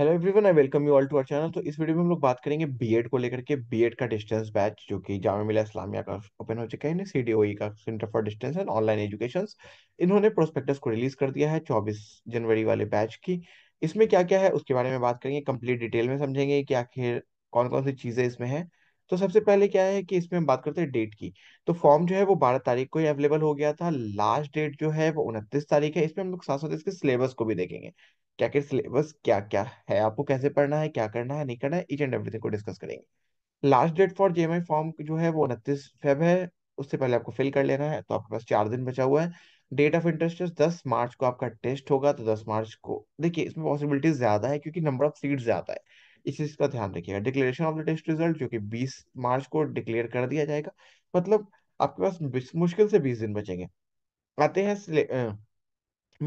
Hello everyone I welcome you all to our channel तो इस video में हम लोग बात करेंगे बीएड को लेकर के बीएड का डिस्टेंस बैच जो कि जामा मिलिया इस्लामिया का ओपन हो चुका है ना सीडीओई e का centre for distance and online education इन्होंने प्रोस्पेक्टस को रिलीज कर दिया है चौबीस जनवरी वाले बैच की इसमें क्या क्या है उसके बारे में बात करेंगे कंप्लीट डिटेल में समझेंगे कि आखिर कौन कौन सी चीज़ें इसमें हैं तो सबसे पहले क्या है कि इसमें हम बात करते हैं डेट की तो फॉर्म जो है वो 12 तारीख को ही अवेलेबल हो गया था लास्ट डेट जो है वो 29 तारीख है इसमें हम लोग साथ साथ इसके सिलेबस को भी देखेंगे क्या क्या सिलेबस क्या क्या है आपको कैसे पढ़ना है क्या करना है नहीं करना है ईच एंड एवरीथिंग को डिस्कस करेंगे लास्ट डेट फॉर जे फॉर्म जो है वो उनतीस फेब है उससे पहले आपको फिल कर लेना है तो आपके पास चार दिन बचा हुआ है डेट ऑफ इंटरेस्ट दस मार्च को आपका टेस्ट होगा तो दस मार्च को देखिए इसमें पॉसिबिलिटीज ज्यादा है क्योंकि नंबर ऑफ सीट ज्यादा है इस चीज का ध्यान रखिएगा declaration of the test result जो कि बीस मार्च को डिक्लेयर कर दिया जाएगा मतलब आपके पास मुश्किल से बीस दिन बचेंगे आते हैं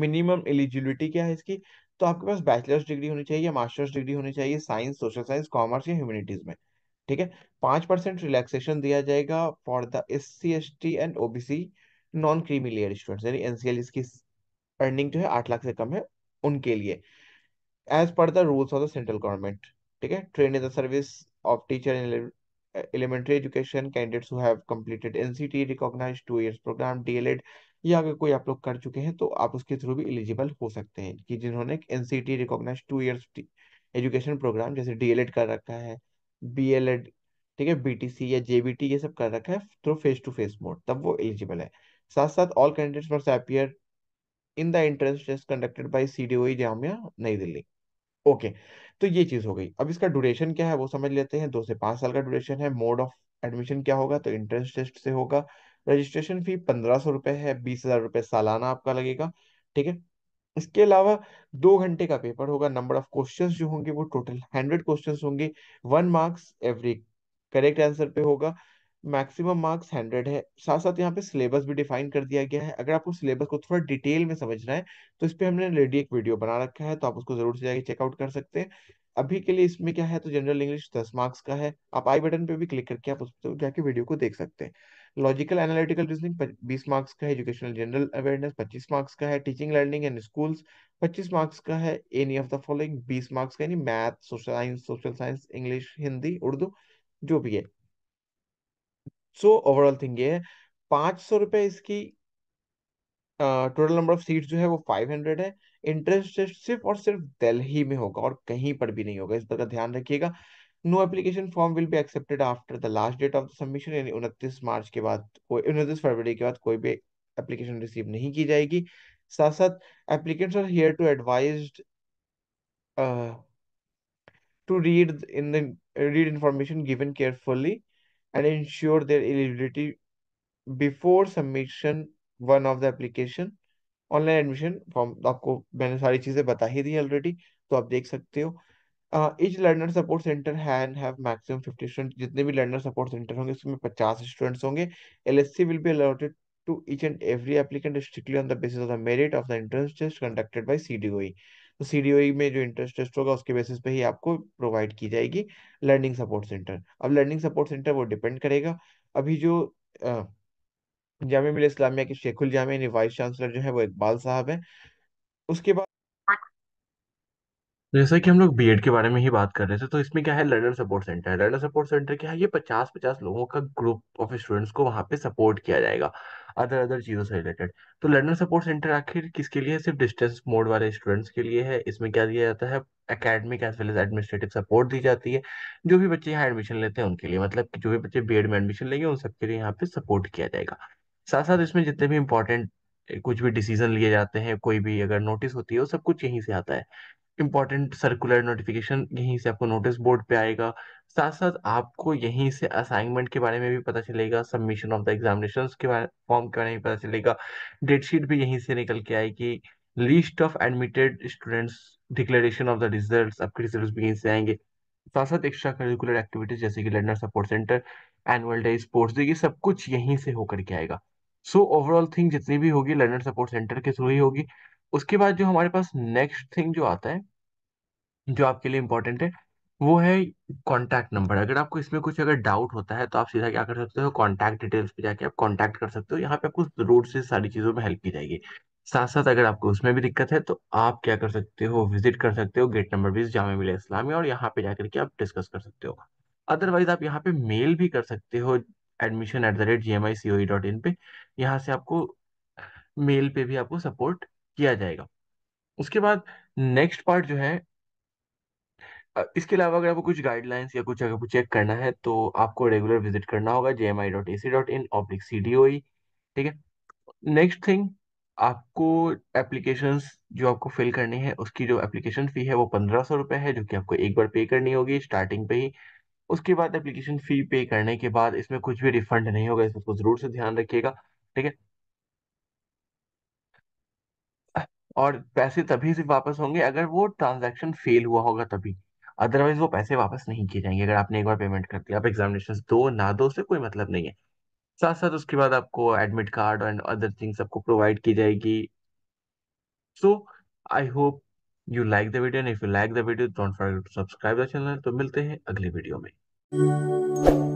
मिनिमम एलिजिबिलिटी क्या है इसकी तो आपके पास बैचलर्स डिग्री होनी चाहिए या मास्टर्स डिग्री होनी चाहिए साइंस सोशल साइंस कॉमर्स या ह्यूमैनिटीज में ठीक है पांच परसेंट रिलैक्सेशन दिया जाएगा for the S C S T and OBC non creamy layer students यानी एनसीएल की अर्निंग जो है आठ लाख से कम है उनके लिए as per the rules of the central government ठीक है train is the service of teacher in elementary education candidates who have completed NCT recognised two years programme DElEd या अगर कोई आप लोग कर चुके हैं तो आप उसके थ्रू भी एलिजिबल हो सकते हैं कि जिन्होंने N C T recognise two years education programme जैसे डीएलएड कर रखा है बीएलएड ठीक है बीटीसी या जेबीटी ये सब कर रखा है through face to face mode तब वो एलिजिबल है साथ साथ all candidates for appear in the entrance test conducted by C D O Jamia नई दिल्ली ओके तो ये चीज हो गई अब इसका ड्यूरेशन क्या है वो समझ लेते हैं दो से पांच साल का ड्यूरेशन है मोड ऑफ एडमिशन क्या होगा तो एंट्रेंस टेस्ट से होगा रजिस्ट्रेशन फी पंद्रह सौ रुपये है बीस हजार रुपये सालाना आपका लगेगा ठीक है इसके अलावा दो घंटे का पेपर होगा नंबर ऑफ क्वेश्चन जो होंगे वो टोटल हंड्रेड क्वेश्चन होंगे one marks every correct answer पे होगा मैक्सिमम मार्क्स हंड्रेड है साथ साथ यहाँ पे सिलेबस भी डिफाइन कर दिया गया है अगर आपको सिलेबस को थोड़ा डिटेल में समझना है तो इस पर हमने रेडी एक वीडियो बना रखा है तो आप उसको जरूर से जाके चेकआउट कर सकते हैं अभी के लिए इसमें क्या है तो जनरल इंग्लिश दस मार्क्स का है आप आई बटन पे भी क्लिक करके आप उस पर जाके वीडियो को देख सकते हैं लॉजिकल एनालिटिकल रीजनिंग बीस मार्क्स का है एजुकेशनल जनरल अवेयरनेस पच्चीस मार्क्स का है टीचिंग लर्निंग एंड स्कूल्स पच्चीस मार्क्स का है एनी ऑफ द फॉलोइंग बीस मार्क्स का यानी math social science social science English Hindi Urdu जो भी है सो ओवरऑल थिंग ये है पांच सौ रुपए इसकी टोटल नंबर ऑफ सीट जो है वो 500 है इंटरेस्ट सिर्फ और सिर्फ दिल्ली में होगा और कहीं पर भी नहीं होगा इस बात का ध्यान रखिएगा no application form will be accepted after the last date of the submission यानी उनतीस मार्च के बाद कोई उनतीस फरवरी के बाद कोई भी एप्लीकेशन रिसीव नहीं की जाएगी साथ साथ applicants are here to advised to read in the read information given carefully and ensure their eligibility before submission one of the application online admission form आपको मैंने सारी चीज़ें बता ही दी ऑलरेडी तो आप देख सकते हो इच लर्नर सपोर्ट सेंटर हैन हैव मैक्सिमम फिफ्टी स्टूडेंट जितने भी लर्नर सपोर्ट सेंटर होंगे उसमें पचास स्टूडेंट्स होंगे L S C will be allotted to each and every applicant strictly on the basis of the merit of the entrance test conducted by C D O E तो सी D ओई में जो entrance test होगा उसके basis पे ही आपको provide की जाएगी लर्निंग सपोर्ट सेंटर अब लर्निंग सपोर्ट सेंटर वो डिपेंड करेगा अभी जो uh, जामिया मिल इस्लामिया के शेखुल जामिया यानी वाइस चांसलर जो है वो इकबाल साहब हैं उसके बाद जैसा कि हम लोग बीएड के बारे में ही बात कर रहे थे तो इसमें क्या है लर्नर सपोर्ट सेंटर है लर्नर सपोर्ट सेंटर क्या है ये पचास पचास लोगों का ग्रुप ऑफ स्टूडेंट्स को वहाँ पे सपोर्ट किया जाएगा अदर अदर चीज़ों से रिलेटेड तो लर्नर सपोर्ट सेंटर आखिर किसके लिए है सिर्फ डिस्टेंस मोड वाले स्टूडेंट्स के लिए है इसमें क्या दिया जाता है academic as well as administrative support दी जाती है जो भी बच्चे यहाँ एडमिशन लेते हैं उनके लिए मतलब कि जो भी बच्चे बी में एडमिशन लेंगे उन सबके लिए यहाँ पे सपोर्ट किया जाएगा साथ साथ इसमें जितने भी इम्पोर्टेंट कुछ भी डिसीजन लिए जाते हैं कोई भी अगर नोटिस होती है वो सब कुछ यहीं से आता है इम्पोर्टेंट सर्कुलर नोटिफिकेशन यहीं से आपको नोटिस बोर्ड पे आएगा साथ साथ आपको यहीं से असाइनमेंट के बारे में भी पता चलेगा सबमिशन ऑफ द एग्जामिनेशन के बारे फॉर्म के बारे में पता चलेगा डेट शीट भी यहीं से निकल के आएगी list of admitted students declaration of the result आपके रिजल्ट भी यहीं से आएंगे साथ साथ एक्स्ट्रा करिकुलर एक्टिविटीज जैसे कि learner support centre annual day sports day ये सब कुछ यहीं से होकर के आएगा सो ओवरऑल थिंग जितनी भी होगी लर्नर सपोर्ट सेंटर के थ्रू ही होगी उसके बाद जो हमारे पास नेक्स्ट थिंग जो आता है जो आपके लिए इंपॉर्टेंट है वो है कॉन्टैक्ट नंबर अगर आपको इसमें कुछ अगर डाउट होता है तो आप सीधा क्या कर सकते हो कॉन्टैक्ट डिटेल्स पे जाके आप कॉन्टैक्ट कर सकते हो यहाँ पे आपको रोड से सारी चीज़ों में हेल्प की जाएगी साथ साथ अगर आपको उसमें भी दिक्कत है तो आप क्या कर सकते हो विजिट कर सकते हो गेट नंबर बीस जामा मिले इस्लामी और यहाँ पे जाकर के आप डिस्कस कर सकते हो अदरवाइज आप यहाँ पे मेल भी कर सकते हो admission at the rate G M I C O dot in पे यहाँ से आपको मेल पे भी आपको सपोर्ट किया जाएगा उसके बाद नेक्स्ट पार्ट जो है इसके अलावा अगर आपको कुछ गाइडलाइंस या कुछ अगर कुछ चेक करना है तो आपको रेगुलर विजिट करना होगा J M I dot A C dot in oblique C D O ठीक है नेक्स्ट थिंग आपको एप्लीकेशन जो आपको फिल करनी है उसकी जो एप्लीकेशन फ़ी है वो पंद्रह सौ रुपये है जो कि आपको एक बार पे करनी होगी स्टार्टिंग पे ही उसके बाद एप्लीकेशन फ़ी पे करने के बाद इसमें कुछ भी रिफंड नहीं होगा इसको तो ज़रूर से ध्यान रखिएगा ठीक है और पैसे तभी से वापस होंगे अगर वो ट्रांजैक्शन फेल हुआ होगा तभी अदरवाइज वो पैसे वापस नहीं किए जाएंगे अगर आपने एक बार पेमेंट कर दिया आप एग्जामिनेशन दो ना दो से कोई मतलब नहीं है साथ साथ उसके बाद आपको admit card and other things आपको प्रोवाइड की जाएगी so I hope you like the video and if you like the video don't forget to subscribe the channel तो मिलते हैं अगले वीडियो में Thank you.